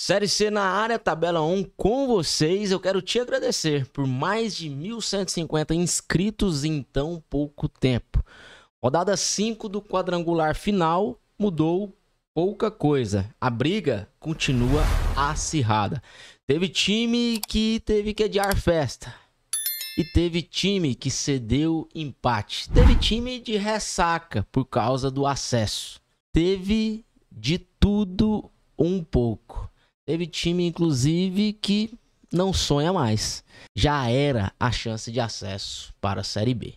Série C na área, tabela 1 com vocês. Eu quero te agradecer por mais de 1.150 inscritos em tão pouco tempo. Rodada 5 do quadrangular final mudou pouca coisa. A briga continua acirrada. Teve time que teve que adiar festa. E teve time que cedeu empate. Teve time de ressaca por causa do acesso. Teve de tudo um pouco. Teve time, inclusive, que não sonha mais. Já era a chance de acesso para a Série B.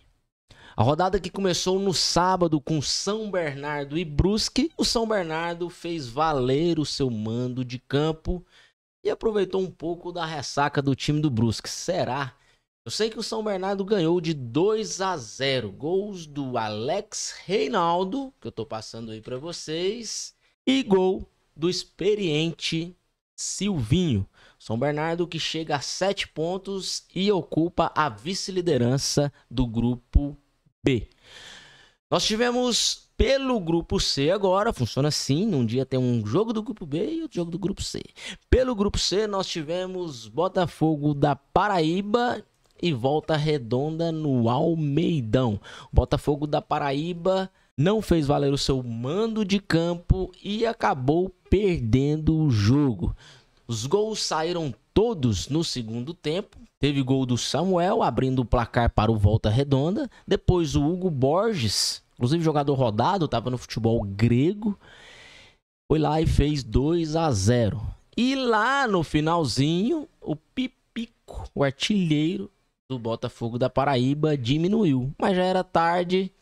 A rodada que começou no sábado com São Bernardo e Brusque, o São Bernardo fez valer o seu mando de campo e aproveitou um pouco da ressaca do time do Brusque. Será? Eu sei que o São Bernardo ganhou de 2 a 0, gols do Alex Reinaldo, que eu tô passando aí para vocês, e gol do experiente Silvinho. São Bernardo que chega a sete pontos e ocupa a vice-liderança do grupo B. Nós tivemos pelo grupo C agora, funciona assim, num dia tem um jogo do grupo B e outro jogo do grupo C. Pelo grupo C nós tivemos Botafogo da Paraíba e Volta Redonda no Almeidão. Botafogo da Paraíba não fez valer o seu mando de campo e acabou perdendo o jogo. Os gols saíram todos no segundo tempo. Teve gol do Samuel abrindo o placar para o Volta Redonda. Depois o Hugo Borges, inclusive jogador rodado, estava no futebol grego. Foi lá e fez 2 a 0. E lá no finalzinho, o Pipico, o artilheiro do Botafogo da Paraíba, diminuiu. Mas já era tarde.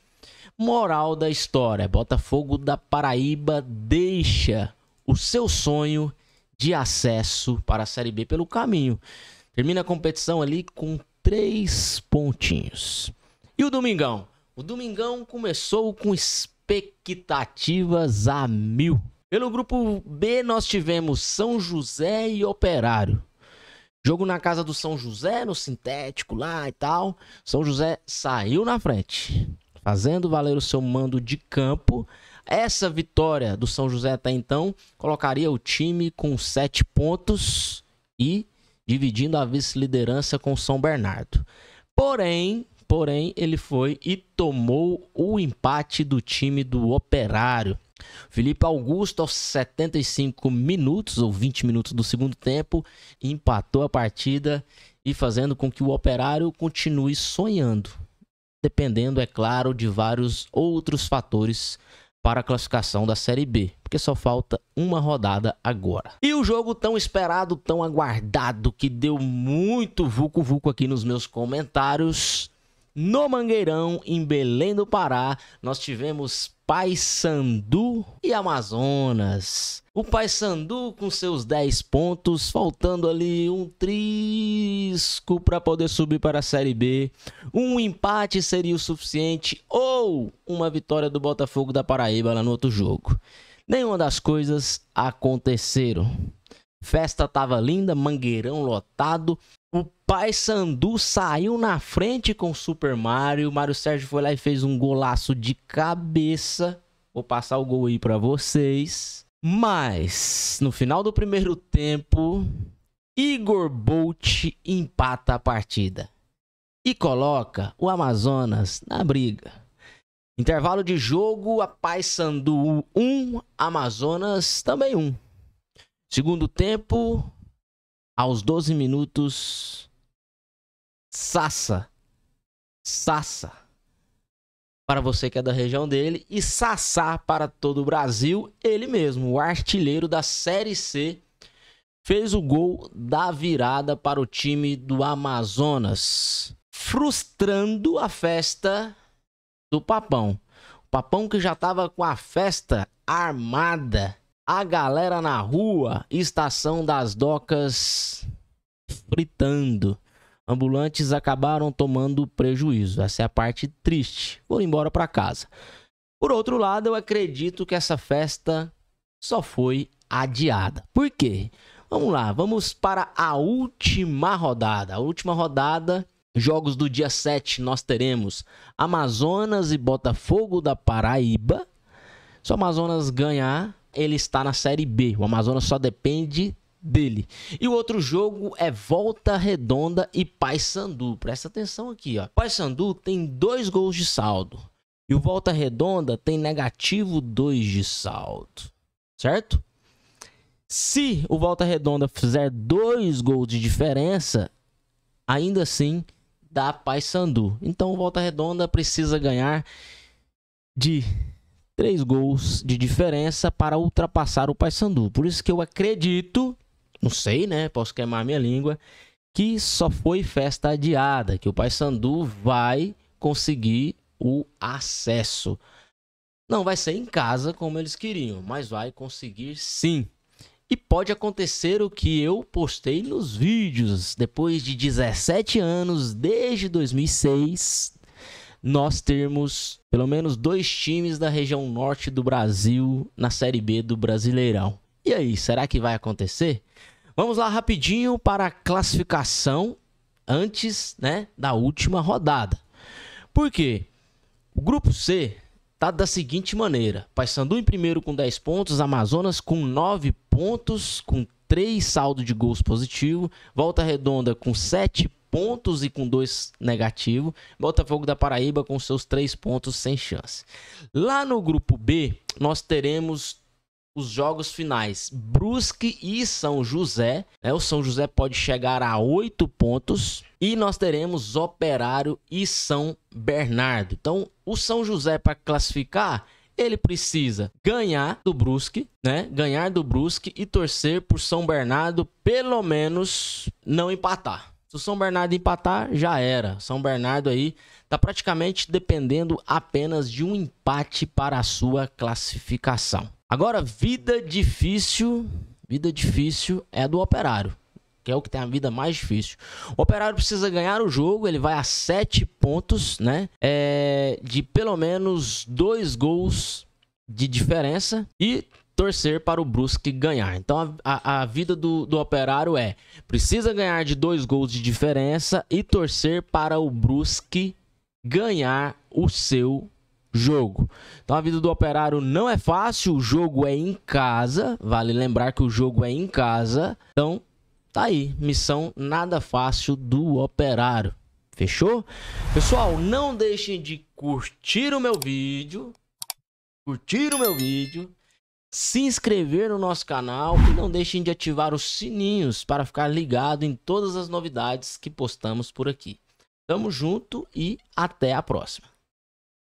Moral da história: Botafogo da Paraíba deixa o seu sonho de acesso para a Série B pelo caminho. Termina a competição ali com três pontinhos. E o Domingão? O Domingão começou com expectativas a mil. Pelo grupo B, nós tivemos São José e Operário. Jogo na casa do São José, no sintético lá e tal. São José saiu na frente, fazendo valer o seu mando de campo essa vitória do São José até então colocaria o time com sete pontos e dividindo a vice-liderança com o São Bernardo. Porém, porém, ele foi e tomou o empate do time do Operário. Felipe Augusto, aos 75 minutos ou 20 minutos do segundo tempo, empatou a partida e fazendo com que o Operário continue sonhando, dependendo, é claro, de vários outros fatores para a classificação da Série B, porque só falta uma rodada agora. E o jogo tão esperado, tão aguardado, que deu muito vulco-vulco aqui nos meus comentários. No Mangueirão, em Belém do Pará, nós tivemos Paysandu e Amazonas. O Paysandu com seus 10 pontos, faltando ali um trisco para poder subir para a Série B. Um empate seria o suficiente ou uma vitória do Botafogo da Paraíba lá no outro jogo. Nenhuma das coisas aconteceram. Festa tava linda, mangueirão lotado, o Pai Sandu saiu na frente com o Super Mario. O Mário Sérgio foi lá e fez um golaço de cabeça. Vou passar o gol aí para vocês. Mas no final do primeiro tempo, Igor Bolt empata a partida e coloca o Amazonas na briga. Intervalo de jogo, a Paysandu 1, um, Amazonas também 1. Um. Segundo tempo, aos 12 minutos, Sassa. Sassa. Para você que é da região dele. E Sassá para todo o Brasil. Ele mesmo, o artilheiro da Série C. Fez o gol da virada para o time do Amazonas. Frustrando a festa do Papão. O Papão que já estava com a festa armada a galera na rua, estação das docas fritando. Ambulantes acabaram tomando prejuízo. Essa é a parte triste. vou embora para casa. Por outro lado, eu acredito que essa festa só foi adiada. Por quê? Vamos lá, vamos para a última rodada. A última rodada, jogos do dia 7, nós teremos Amazonas e Botafogo da Paraíba. Se o Amazonas ganhar, ele está na Série B. O Amazonas só depende dele. E o outro jogo é Volta Redonda e Paysandu. Presta atenção aqui, ó. Paysandu tem dois gols de saldo. E o Volta Redonda tem negativo dois de saldo. Certo? Se o Volta Redonda fizer dois gols de diferença, ainda assim dá Paysandu. Então o Volta Redonda precisa ganhar de três gols de diferença para ultrapassar o Paysandu. Por isso que eu acredito, não sei, né? Posso queimar minha língua, que só foi festa adiada, que o Paysandu vai conseguir o acesso. Não vai ser em casa como eles queriam, mas vai conseguir sim. E pode acontecer o que eu postei nos vídeos. Depois de 17 anos, desde 2006, nós termos pelo menos dois times da região norte do Brasil na Série B do Brasileirão. E aí, será que vai acontecer? Vamos lá rapidinho para a classificação antes né, da última rodada. Por quê? O grupo C está da seguinte maneira: Paysandu em primeiro com 10 pontos, Amazonas com 9 pontos, com 3 saldo de gols positivo, Volta Redonda com 7 pontos e com dois negativo. Botafogo da Paraíba com seus três pontos sem chance. Lá no grupo B, nós teremos os jogos finais Brusque e São José. Né? O São José pode chegar a oito pontos. E nós teremos Operário e São Bernardo. Então, o São José para classificar ele precisa ganhar do Brusque, né? Ganhar do Brusque e torcer por São Bernardo, pelo menos não empatar. Se o São Bernardo empatar, já era. São Bernardo aí está praticamente dependendo apenas de um empate para a sua classificação. Agora, vida difícil, vida difícil é do Operário, que é o que tem a vida mais difícil. O Operário precisa ganhar o jogo, ele vai a sete pontos, né? É, de pelo menos dois gols de diferença e torcer para o Brusque ganhar. Então a, a, vida do, do operário é: precisa ganhar de dois gols de diferença e torcer para o Brusque ganhar o seu jogo. Então a vida do operário não é fácil, o jogo é em casa. Vale lembrar que o jogo é em casa. Então tá aí, missão nada fácil do operário. Fechou? Pessoal, não deixem de curtir o meu vídeo. Curtir o meu vídeo se inscrever no nosso canal e não deixem de ativar os sininhos para ficar ligado em todas as novidades que postamos por aqui. Tamo junto e até a próxima.